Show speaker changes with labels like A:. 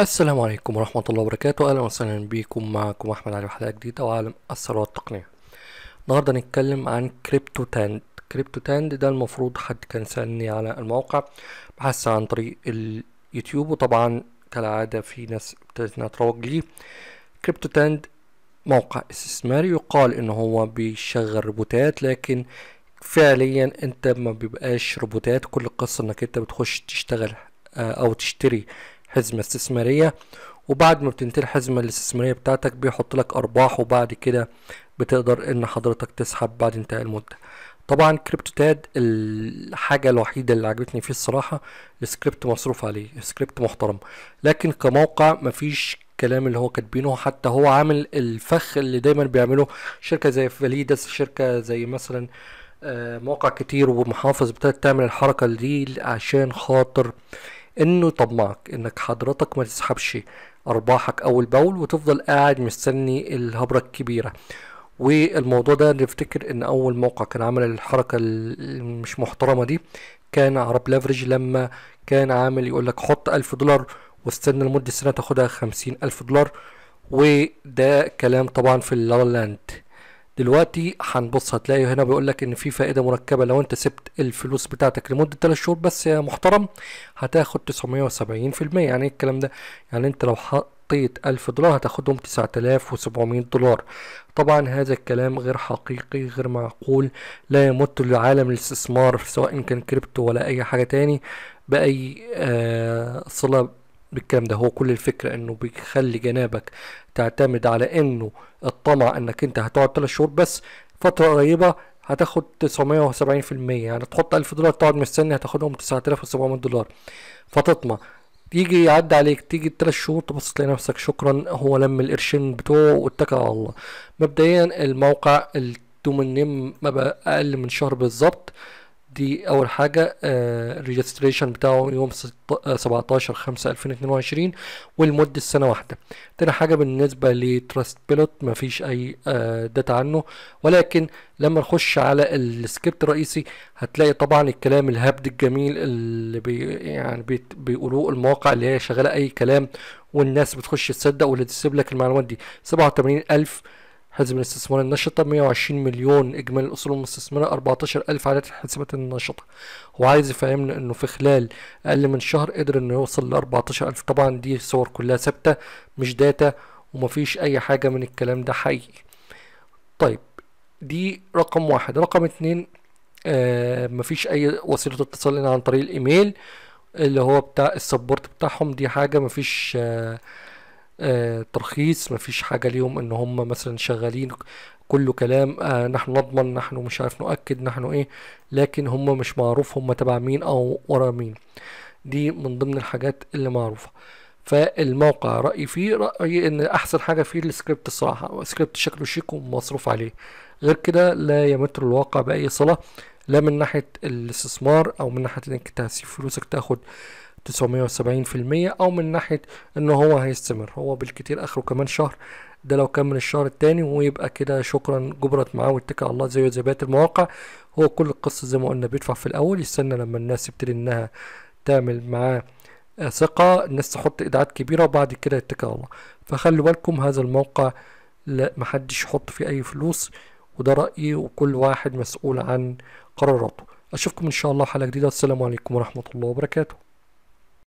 A: السلام عليكم ورحمة الله وبركاته أهلا وسهلا بكم معكم أحمد علي وحلقة جديدة وعالم الثروة التقنية النهاردة هنتكلم عن كريبتو تاند كريبتو تاند ده المفروض حد كان سألني على الموقع بحث عن طريق اليوتيوب وطبعا كالعادة في ناس ابتدت إنها تروج ليه كريبتو تاند موقع استثماري يقال إن هو بيشغل روبوتات لكن فعليا انت ما بيبقاش روبوتات كل القصة انك انت بتخش تشتغل آه، او تشتري حزمة استثمارية وبعد ما بتنتهي الحزمة الاستثمارية بتاعتك بيحط لك أرباح وبعد كده بتقدر إن حضرتك تسحب بعد انتهاء المدة طبعا كريبتو تاد الحاجة الوحيدة اللي عجبتني فيه الصراحة السكريبت مصروف عليه سكريبت محترم لكن كموقع مفيش الكلام اللي هو كاتبينه حتى هو عامل الفخ اللي دايما بيعمله شركة زي فاليدس شركة زي مثلا آه، مواقع كتير ومحافظ بتاعت تعمل الحركة دي عشان خاطر انه يطمعك انك حضرتك ما تسحبش ارباحك اول باول وتفضل قاعد مستني الهبره الكبيره والموضوع ده نفتكر ان اول موقع كان عمل الحركه المش محترمه دي كان عرب لافرج لما كان عامل يقول لك حط ألف دولار واستنى لمدة سنة تاخدها خمسين ألف دولار وده كلام طبعا في اللالاند دلوقتي هنبص هتلاقي هنا بيقول لك ان في فائده مركبه لو انت سبت الفلوس بتاعتك لمده 3 شهور بس يا محترم هتاخد 970% يعني ايه الكلام ده يعني انت لو حطيت 1000 دولار هتاخدهم 9700 دولار طبعا هذا الكلام غير حقيقي غير معقول لا يمت لعالم الاستثمار سواء كان كريبتو ولا اي حاجه تاني باي آه صله بالكلام ده هو كل الفكرة انه بيخلي جنابك تعتمد على انه الطمع انك انت هتقعد 3 شهور بس فترة قريبة هتاخد 970% يعني تحط 1000 دولار تقعد مستني هتاخدهم 9700 دولار فتطمع يجي يعدي عليك تيجي تلات شهور تبص تلاقي نفسك شكرا هو لم القرشين بتوعه واتكل على الله مبدئيا الموقع التومنيم ما بقى اقل من شهر بالظبط دي اول حاجه آه، الريجستريشن بتاعه يوم 17 5 2022 ولمده سنه واحده تاني حاجه بالنسبه لتراست بيلوت مفيش اي آه، داتا عنه ولكن لما نخش على السكريبت الرئيسي هتلاقي طبعا الكلام الهبد الجميل اللي بي يعني بي بيقولوه المواقع اللي هي شغاله اي كلام والناس بتخش تصدق واللي تسيب لك المعلومات دي 87 ألف حزم الاستثمار النشطة 120 مليون إجمالي الأصول المستثمرة 14000 ألف عائلة الحسابات النشطة هو عايز يفهمنا إنه في خلال أقل من شهر قدر إنه يوصل ل 14000 ألف طبعا دي صور كلها ثابتة مش داتا ومفيش أي حاجة من الكلام ده حقيقي طيب دي رقم واحد رقم اتنين آه مفيش أي وسيلة اتصال عن طريق الإيميل اللي هو بتاع السبورت بتاعهم دي حاجة مفيش آه ترخيص ترخيص مفيش حاجة ليهم ان هم مثلا شغالين كله كلام آه نحن نضمن نحن مش عارف نؤكد نحن ايه لكن هم مش معروف هم تبع مين او ورا مين دي من ضمن الحاجات اللي معروفة فالموقع رأيي فيه رأيي ان احسن حاجة فيه السكريبت الصراحة سكريبت شكله شيك ومصروف عليه غير كده لا يمت الواقع بأي صلة لا من ناحية الاستثمار او من ناحية انك تسيب فلوسك تاخد 970% او من ناحيه ان هو هيستمر هو بالكتير اخره كمان شهر ده لو كان من الشهر التاني ويبقى كده شكرا جبرت معاه واتكل على الله زيه زي باقي المواقع هو كل القصه زي ما قلنا بيدفع في الاول يستنى لما الناس تبتدي انها تعمل معاه آه، ثقة الناس تحط إيداعات كبيرة وبعد كده يتكل على الله فخلوا بالكم هذا الموقع لا محدش يحط فيه أي فلوس وده رأيي وكل واحد مسؤول عن قراراته أشوفكم إن شاء الله حلقة جديدة والسلام عليكم ورحمة الله وبركاته